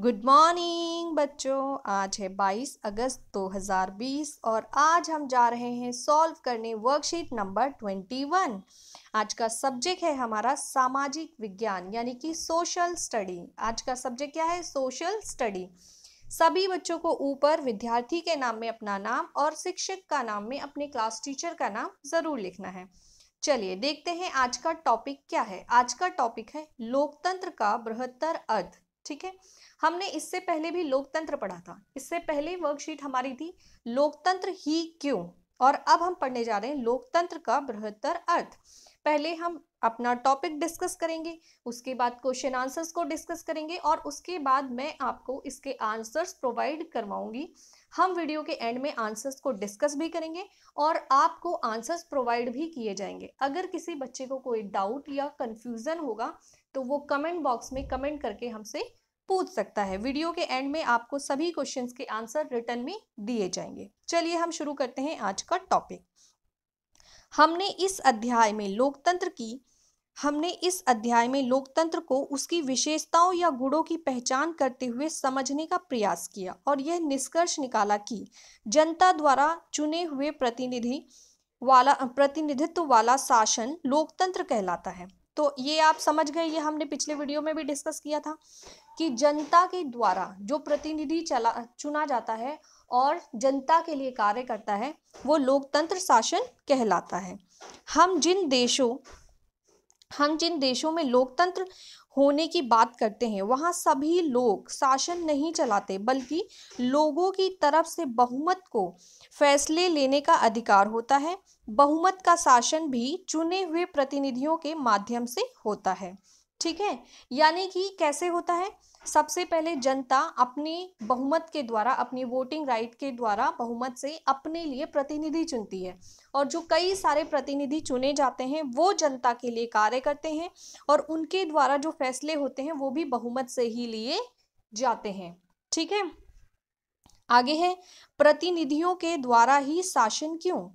good morning बच्चों आज है 22 अगस्त 2020 और आज हम जा रहे हैं सॉल्व करने वर्कशीट नंबर 21 आज का सब्जेक्ट है हमारा सामाजिक विज्ञान यानी कि सोशल स्टडी आज का सब्जेक्ट क्या है सोशल स्टडी सभी बच्चों को ऊपर विद्यार्थी के नाम में अपना नाम और शिक्षक का नाम में अपने क्लास टीचर का नाम ज़रूर लिखना है चलिए देखते हैं आज का टॉपिक क्या है आज का टॉपिक है लोकतंत्र का बृहत्तर अर्थ ठीक है हमने इससे पहले भी लोकतंत्र पढ़ा था इससे पहले वर्कशीट हमारी थी लोकतंत्र ही क्यों और अब हम पढ़ने जा रहे हैं लोकतंत्र का बृहत्तर अर्थ पहले हम अपना टॉपिक डिस्कस करेंगे उसके बाद क्वेश्चन आंसर्स को डिस्कस करेंगे और उसके बाद मैं आपको इसके आंसर्स प्रोवाइड करवाऊंगी हम वीडियो के एंड में आंसर्स को डिस्कस भी करेंगे और आपको आंसर्स प्रोवाइड भी किए जाएंगे अगर किसी बच्चे को कोई डाउट या कन्फ्यूज़न होगा तो वो कमेंट बॉक्स में कमेंट करके हमसे पूछ सकता है वीडियो के एंड में आपको सभी क्वेश्चंस के आंसर रिटर्न में दिए जाएंगे चलिए हम शुरू करते हैं आज का टॉपिक हमने इस अध्याय में लोकतंत्र की हमने इस अध्याय में लोकतंत्र को उसकी विशेषताओं या गुणों की पहचान करते हुए समझने का प्रयास किया और यह निष्कर्ष निकाला कि जनता द्वारा चुने हुए प्रतिनिधि वाला प्रतिनिधित्व वाला शासन लोकतंत्र कहलाता है तो ये आप समझ गए ये हमने पिछले वीडियो में भी डिस्कस किया था कि जनता के द्वारा जो प्रतिनिधि चला चुना जाता है और जनता के लिए कार्य करता है वो लोकतंत्र शासन कहलाता है हम जिन देशों हम जिन देशों में लोकतंत्र होने की बात करते हैं वहाँ सभी लोग शासन नहीं चलाते बल्कि लोगों की तरफ से बहुमत को फैसले लेने का अधिकार होता है बहुमत का शासन भी चुने हुए प्रतिनिधियों के माध्यम से होता है ठीक है यानी कि कैसे होता है सबसे पहले जनता अपने बहुमत के द्वारा अपनी वोटिंग राइट के द्वारा बहुमत से अपने लिए प्रतिनिधि चुनती है और जो कई सारे प्रतिनिधि चुने जाते हैं वो जनता के लिए कार्य करते हैं और उनके द्वारा जो फैसले होते हैं वो भी बहुमत से ही लिए जाते हैं ठीक है आगे है प्रतिनिधियों के द्वारा ही शासन क्यों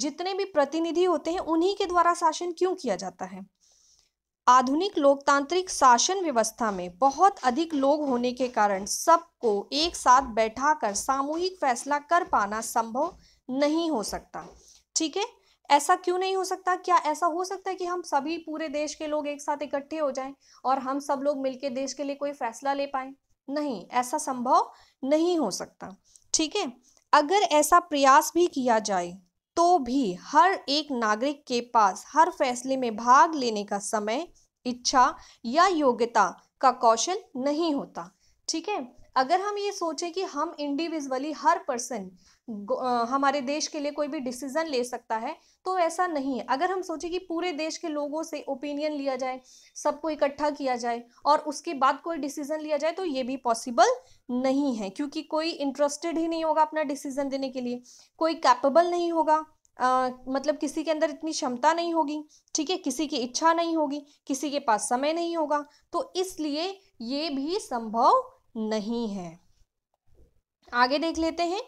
जितने भी प्रतिनिधि होते हैं उन्हीं के द्वारा शासन क्यों किया जाता है आधुनिक लोकतांत्रिक शासन व्यवस्था में बहुत अधिक लोग होने के कारण सबको एक साथ बैठाकर सामूहिक फैसला कर पाना संभव नहीं हो सकता ठीक है ऐसा क्यों नहीं हो सकता क्या ऐसा हो सकता है कि हम सभी पूरे देश के लोग एक साथ इकट्ठे हो जाएं और हम सब लोग मिलकर देश के लिए कोई फैसला ले पाए नहीं ऐसा संभव नहीं हो सकता ठीक है अगर ऐसा प्रयास भी किया जाए तो भी हर एक नागरिक के पास हर फैसले में भाग लेने का समय इच्छा या योग्यता का कौशल नहीं होता ठीक है अगर हम ये सोचें कि हम इंडिविजुअली हर पर्सन हमारे देश के लिए कोई भी डिसीजन ले सकता है तो ऐसा नहीं है अगर हम सोचें कि पूरे देश के लोगों से ओपिनियन लिया जाए सबको इकट्ठा किया जाए और उसके बाद कोई डिसीजन लिया जाए तो ये भी पॉसिबल नहीं है क्योंकि कोई इंटरेस्टेड ही नहीं होगा अपना डिसीजन देने के लिए कोई कैपेबल नहीं होगा आ, मतलब किसी के अंदर इतनी क्षमता नहीं होगी ठीक है किसी की इच्छा नहीं होगी किसी के पास समय नहीं होगा तो इसलिए ये भी संभव नहीं है आगे देख लेते हैं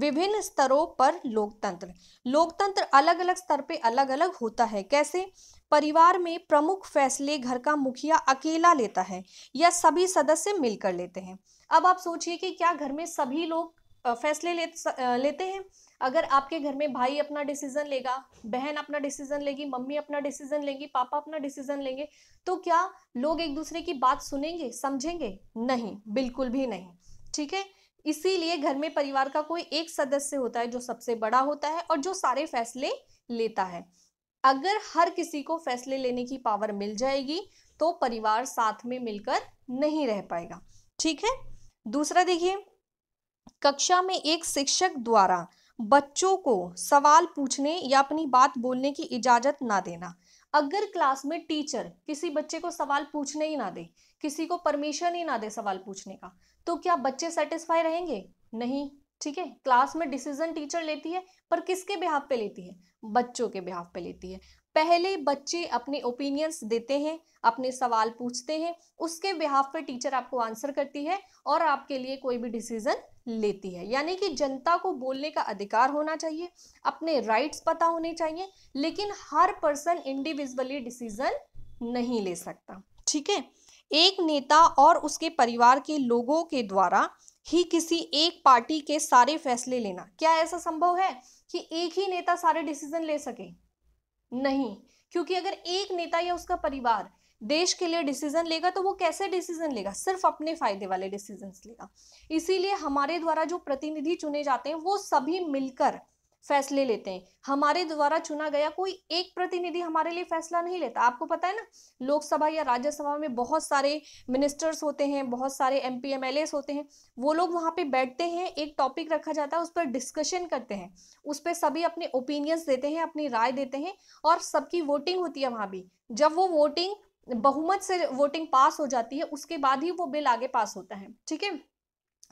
विभिन्न स्तरों पर लोकतंत्र लोकतंत्र अलग अलग स्तर पे अलग अलग होता है कैसे परिवार में प्रमुख फैसले घर का मुखिया अकेला लेता है या सभी सदस्य मिलकर लेते हैं अब आप सोचिए कि क्या घर में सभी लोग फैसले ले, लेते हैं अगर आपके घर में भाई अपना डिसीजन लेगा बहन अपना डिसीजन लेगी मम्मी अपना डिसीजन लेगी पापा अपना डिसीजन लेंगे तो क्या लोग एक दूसरे की बात सुनेंगे समझेंगे नहीं बिल्कुल भी नहीं ठीक है इसीलिए घर में परिवार का कोई एक सदस्य होता है जो सबसे बड़ा होता है और जो सारे फैसले लेता है अगर हर किसी को फैसले लेने की पावर मिल जाएगी तो परिवार साथ में मिलकर नहीं रह पाएगा ठीक है दूसरा देखिए कक्षा में एक शिक्षक द्वारा बच्चों को सवाल पूछने या अपनी बात बोलने की इजाज़त ना देना अगर क्लास में टीचर किसी बच्चे को सवाल पूछने ही ना दे किसी को परमिशन ही ना दे सवाल पूछने का तो क्या बच्चे सेटिस्फाई रहेंगे नहीं ठीक है क्लास में डिसीजन टीचर लेती है पर किसके बिहाफ पे लेती है बच्चों के बिहाफ पे लेती है पहले बच्चे अपने ओपिनियंस देते हैं अपने सवाल पूछते हैं उसके बिहाफ पे टीचर आपको आंसर करती है और आपके लिए कोई भी डिसीजन लेती है यानी कि जनता को बोलने का अधिकार होना चाहिए अपने राइट्स पता होने चाहिए लेकिन हर पर्सन इंडिविजुअली डिसीजन नहीं ले सकता ठीक है एक नेता और उसके परिवार के लोगों के द्वारा ही किसी एक पार्टी के सारे फैसले लेना क्या ऐसा संभव है कि एक ही नेता सारे डिसीजन ले सके नहीं क्योंकि अगर एक नेता या उसका परिवार देश के लिए डिसीजन लेगा तो वो कैसे डिसीजन लेगा सिर्फ अपने फायदे वाले डिसीजन लेगा इसीलिए हमारे द्वारा जो प्रतिनिधि चुने जाते हैं वो सभी मिलकर फैसले लेते हैं हमारे द्वारा चुना गया कोई एक प्रतिनिधि हमारे लिए फैसला नहीं लेता आपको पता है ना लोकसभा या राज्यसभा में बहुत सारे मिनिस्टर्स होते हैं बहुत सारे एम पी होते हैं वो लोग वहाँ पे बैठते हैं एक टॉपिक रखा जाता है उस पर डिस्कशन करते हैं उस पर सभी अपने ओपिनियंस देते हैं अपनी राय देते हैं और सबकी वोटिंग होती है वहाँ भी जब वो वोटिंग बहुमत से वोटिंग पास हो जाती है उसके बाद ही वो बिल आगे पास होता है ठीक है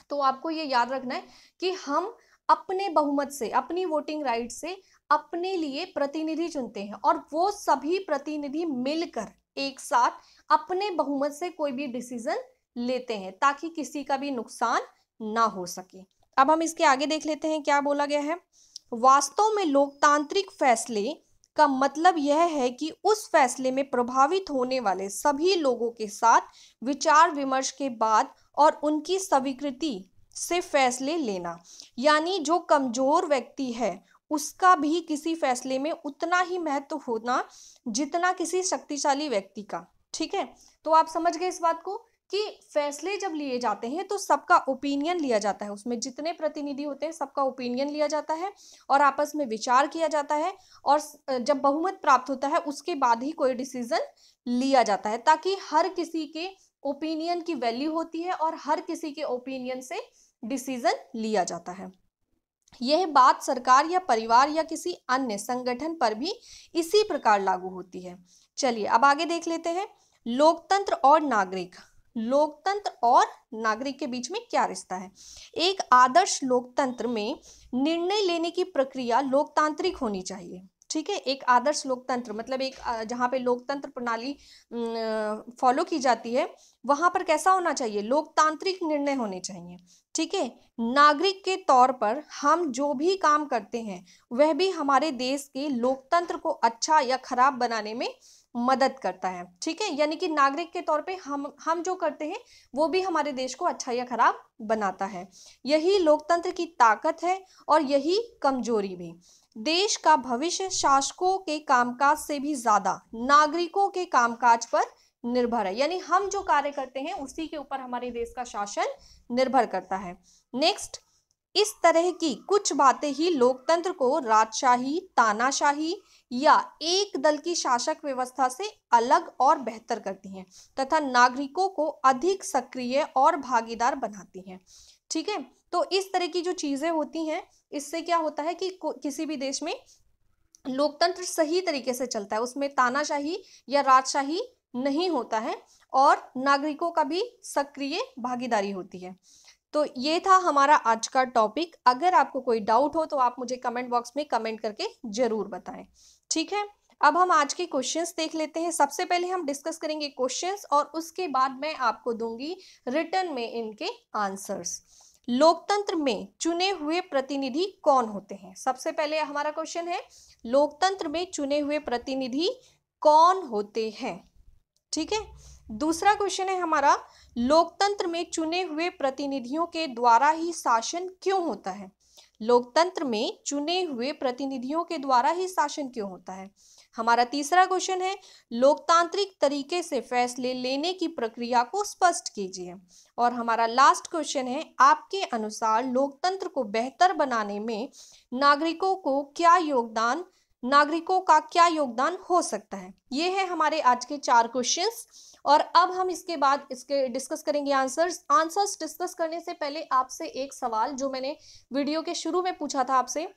तो आपको ये याद रखना है कि हम अपने बहुमत से अपनी वोटिंग राइट से अपने लिए प्रतिनिधि चुनते हैं और वो सभी प्रतिनिधि मिलकर एक साथ अपने बहुमत से कोई भी डिसीजन लेते हैं ताकि किसी का भी नुकसान ना हो सके अब हम इसके आगे देख लेते हैं क्या बोला गया है वास्तव में लोकतांत्रिक फैसले का मतलब यह है कि उस फैसले में प्रभावित होने वाले सभी लोगों के साथ विचार विमर्श के बाद और उनकी स्वीकृति से फैसले लेना यानी जो कमज़ोर व्यक्ति है उसका भी किसी फैसले में उतना ही महत्व होना जितना किसी शक्तिशाली व्यक्ति का ठीक है तो आप समझ गए इस बात को कि फैसले जब लिए जाते हैं तो सबका ओपिनियन लिया जाता है उसमें जितने प्रतिनिधि होते हैं सबका ओपिनियन लिया जाता है और आपस में विचार किया जाता है और जब बहुमत प्राप्त होता है उसके बाद ही कोई डिसीजन लिया जाता है ताकि हर किसी के ओपिनियन की वैल्यू होती है और हर किसी के ओपिनियन से डिसीजन लिया जाता है यह बात सरकार या परिवार या किसी अन्य संगठन पर भी इसी प्रकार लागू होती है चलिए अब आगे देख लेते हैं लोकतंत्र और नागरिक लोकतंत्र और नागरिक के बीच में क्या रिश्ता है एक आदर्श लोकतंत्र में निर्णय लेने की प्रक्रिया लोकतांत्रिक होनी चाहिए ठीक है एक आदर्श लोकतंत्र मतलब एक जहाँ पे लोकतंत्र प्रणाली फॉलो की जाती है वहाँ पर कैसा होना चाहिए लोकतांत्रिक निर्णय होने चाहिए ठीक है नागरिक के तौर पर हम जो भी काम करते हैं वह भी हमारे देश के लोकतंत्र को अच्छा या खराब बनाने में मदद करता है ठीक है यानी कि नागरिक के तौर पे हम हम जो करते हैं वो भी हमारे देश को अच्छा या खराब बनाता है यही लोकतंत्र की ताकत है और यही कमजोरी भी देश का भविष्य शासकों के कामकाज से भी ज्यादा नागरिकों के कामकाज पर निर्भर है यानी हम जो कार्य करते हैं उसी के ऊपर हमारे देश का शासन निर्भर करता है नेक्स्ट इस तरह की कुछ बातें ही लोकतंत्र को राजशाही तानाशाही या एक दल की शासक व्यवस्था से अलग और बेहतर करती हैं तथा नागरिकों को अधिक सक्रिय और भागीदार बनाती हैं ठीक है तो इस तरह की जो चीज़ें होती हैं इससे क्या होता है कि किसी भी देश में लोकतंत्र सही तरीके से चलता है उसमें तानाशाही या राजशाही नहीं होता है और नागरिकों का भी सक्रिय भागीदारी होती है तो ये था हमारा आज का टॉपिक अगर आपको कोई डाउट हो तो आप मुझे कमेंट बॉक्स में कमेंट करके ज़रूर बताएं ठीक है अब हम आज के क्वेश्चंस देख लेते हैं सबसे पहले हम डिस्कस करेंगे क्वेश्चंस और उसके बाद मैं आपको दूंगी रिटर्न में इनके आंसर्स लोकतंत्र में चुने हुए प्रतिनिधि कौन होते हैं सबसे पहले हमारा क्वेश्चन है लोकतंत्र में चुने हुए प्रतिनिधि कौन होते हैं ठीक है दूसरा क्वेश्चन है हमारा लोकतंत्र में चुने हुए प्रतिनिधियों के द्वारा ही शासन क्यों होता है लोकतंत्र में चुने हुए प्रतिनिधियों के द्वारा ही शासन क्यों होता है हमारा तीसरा क्वेश्चन है लोकतांत्रिक तरीके से फैसले लेने की प्रक्रिया को स्पष्ट कीजिए और हमारा लास्ट क्वेश्चन है आपके अनुसार लोकतंत्र को बेहतर बनाने में नागरिकों को क्या योगदान नागरिकों का क्या योगदान हो सकता है ये है हमारे आज के चार क्वेश्चंस और अब हम इसके बाद इसके डिस्कस करेंगे आंसर्स आंसर्स डिस्कस करने से पहले आपसे एक सवाल जो मैंने वीडियो के शुरू में पूछा था आपसे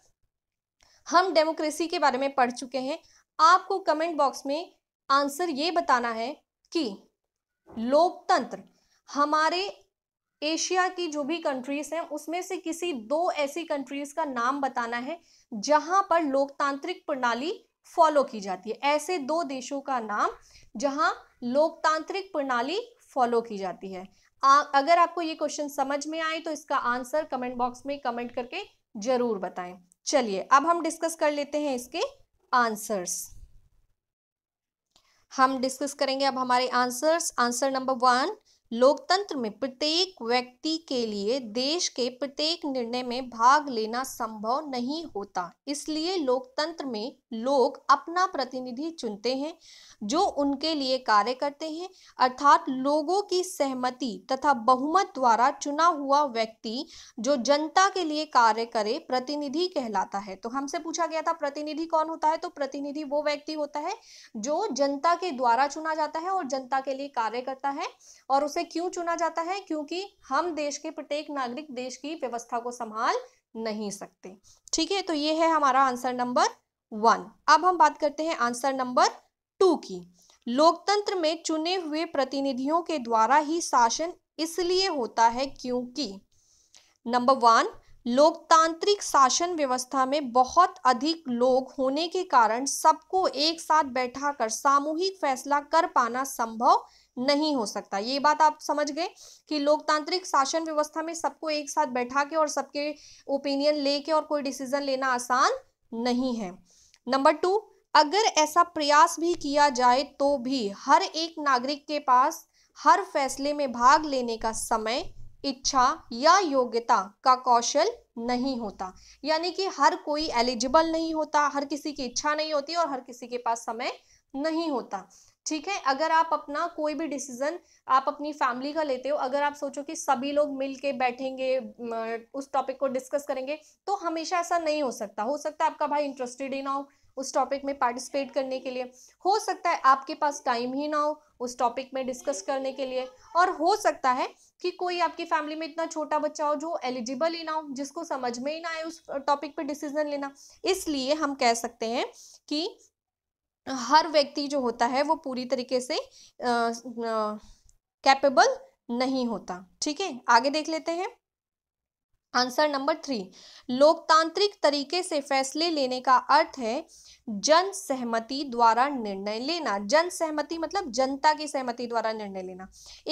हम डेमोक्रेसी के बारे में पढ़ चुके हैं आपको कमेंट बॉक्स में आंसर ये बताना है कि लोकतंत्र हमारे एशिया की जो भी कंट्रीज हैं उसमें से किसी दो ऐसी कंट्रीज का नाम बताना है जहां पर लोकतांत्रिक प्रणाली फॉलो की जाती है ऐसे दो देशों का नाम जहां लोकतांत्रिक प्रणाली फॉलो की जाती है आ, अगर आपको ये क्वेश्चन समझ में आए तो इसका आंसर कमेंट बॉक्स में कमेंट करके जरूर बताएं चलिए अब हम डिस्कस कर लेते हैं इसके आंसर्स हम डिस्कस करेंगे अब हमारे आंसर्स आंसर नंबर वन लोकतंत्र में प्रत्येक व्यक्ति के लिए देश के प्रत्येक निर्णय में भाग लेना संभव नहीं होता इसलिए लोकतंत्र में लोग अपना प्रतिनिधि चुनते हैं जो उनके लिए कार्य करते हैं अर्थात लोगों की सहमति तथा बहुमत द्वारा चुना हुआ व्यक्ति जो जनता के लिए कार्य करे प्रतिनिधि कहलाता है तो हमसे पूछा गया था प्रतिनिधि कौन होता है तो प्रतिनिधि वो व्यक्ति होता है जो जनता के द्वारा चुना जाता है और जनता के लिए कार्य करता है और उस उसे क्यों चुना जाता है क्योंकि हम देश के प्रत्येक नागरिक देश की व्यवस्था को संभाल नहीं सकते ठीक है तो ये है हमारा आंसर नंबर वन अब हम बात करते हैं आंसर नंबर टू की लोकतंत्र में चुने हुए प्रतिनिधियों के द्वारा ही शासन इसलिए होता है क्योंकि नंबर वन लोकतांत्रिक शासन व्यवस्था में बहुत अधिक लोग होने के कारण सबको एक साथ बैठा कर सामूहिक फैसला कर पाना संभव नहीं हो सकता ये बात आप समझ गए कि लोकतांत्रिक शासन व्यवस्था में सबको एक साथ बैठा के और सबके ओपिनियन लेके और कोई डिसीजन लेना आसान नहीं है नंबर टू अगर ऐसा प्रयास भी किया जाए तो भी हर एक नागरिक के पास हर फैसले में भाग लेने का समय इच्छा या योग्यता का कौशल नहीं होता यानी कि हर कोई एलिजिबल नहीं होता हर किसी की इच्छा नहीं होती और हर किसी के पास समय नहीं होता ठीक है अगर आप अपना कोई भी डिसीजन आप अपनी फैमिली का लेते हो अगर आप सोचो कि सभी लोग मिल के बैठेंगे उस टॉपिक को डिस्कस करेंगे तो हमेशा ऐसा नहीं हो सकता हो सकता है आपका भाई इंटरेस्टेड ही ना हो उस टॉपिक में पार्टिसिपेट करने के लिए हो सकता है आपके पास टाइम ही ना हो उस टॉपिक में डिस्कस करने के लिए और हो सकता है कि कोई आपकी फैमिली में इतना छोटा बच्चा हो जो एलिजिबल ही ना हो जिसको समझ में ही ना आए उस टॉपिक पे डिसीजन लेना इसलिए हम कह सकते हैं कि हर व्यक्ति जो होता है वो पूरी तरीके से कैपेबल नहीं होता ठीक है आगे देख लेते हैं आंसर नंबर थ्री लोकतांत्रिक तरीके से फैसले लेने का अर्थ है जन सहमति द्वारा निर्णय लेना जन सहमति मतलब जनता की सहमति द्वारा निर्णय लेना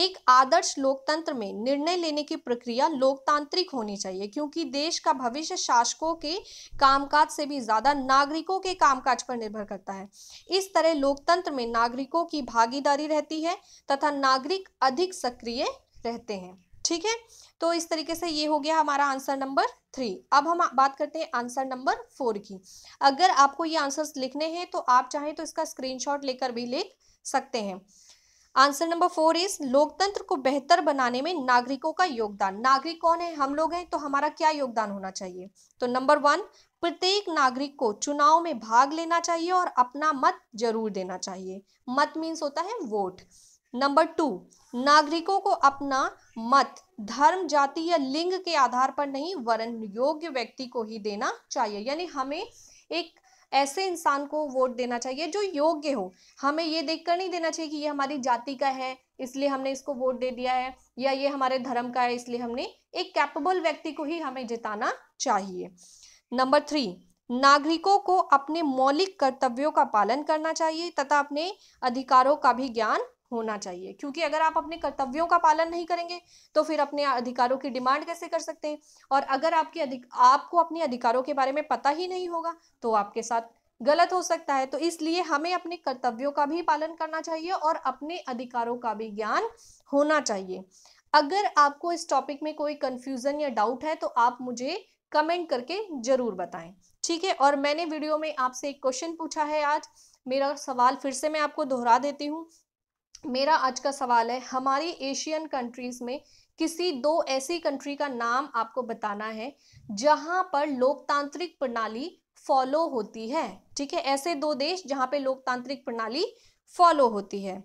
एक आदर्श लोकतंत्र में निर्णय लेने की प्रक्रिया लोकतांत्रिक होनी चाहिए क्योंकि देश का भविष्य शासकों के कामकाज से भी ज्यादा नागरिकों के कामकाज पर निर्भर करता है इस तरह लोकतंत्र में नागरिकों की भागीदारी रहती है तथा नागरिक अधिक सक्रिय रहते हैं ठीक है तो इस तरीके से ये हो गया हमारा आंसर नंबर थ्री अब हम बात करते हैं आंसर नंबर फोर की अगर आपको ये आंसर्स लिखने हैं तो आप चाहें तो इसका स्क्रीनशॉट लेकर भी लिख सकते हैं आंसर नंबर फोर इज लोकतंत्र को बेहतर बनाने में नागरिकों का योगदान नागरिक कौन है हम लोग हैं तो हमारा क्या योगदान होना चाहिए तो नंबर वन प्रत्येक नागरिक को चुनाव में भाग लेना चाहिए और अपना मत जरूर देना चाहिए मत मीन्स होता है वोट नंबर टू नागरिकों को अपना मत धर्म जाति या लिंग के आधार पर नहीं वरण योग्य व्यक्ति को ही देना चाहिए यानी हमें एक ऐसे इंसान को वोट देना चाहिए जो योग्य हो हमें ये देखकर नहीं देना चाहिए कि ये हमारी जाति का है इसलिए हमने इसको वोट दे दिया है या ये हमारे धर्म का है इसलिए हमने एक कैपेबल व्यक्ति को ही हमें जिताना चाहिए नंबर थ्री नागरिकों को अपने मौलिक कर्तव्यों का पालन करना चाहिए तथा अपने अधिकारों का भी ज्ञान होना चाहिए क्योंकि अगर आप अपने कर्तव्यों का पालन नहीं करेंगे तो फिर अपने अधिकारों की डिमांड कैसे कर सकते हैं और अगर आपके अधिक आपको अपने अधिकारों के बारे में पता ही नहीं होगा तो आपके साथ गलत हो सकता है तो इसलिए हमें अपने कर्तव्यों का भी पालन करना चाहिए और अपने अधिकारों का भी ज्ञान होना चाहिए अगर आपको इस टॉपिक में कोई कंफ्यूजन या डाउट है तो आप मुझे कमेंट करके ज़रूर बताएं ठीक है और मैंने वीडियो में आपसे एक क्वेश्चन पूछा है आज मेरा सवाल फिर से मैं आपको दोहरा देती हूँ मेरा आज का सवाल है हमारी एशियन कंट्रीज में किसी दो ऐसी कंट्री का नाम आपको बताना है जहां पर लोकतांत्रिक प्रणाली फॉलो होती है ठीक है ऐसे दो देश जहां पे लोकतांत्रिक प्रणाली फॉलो होती है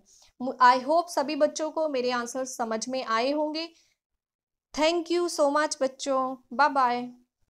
आई होप सभी बच्चों को मेरे आंसर समझ में आए होंगे थैंक यू सो मच बच्चों बाय बाय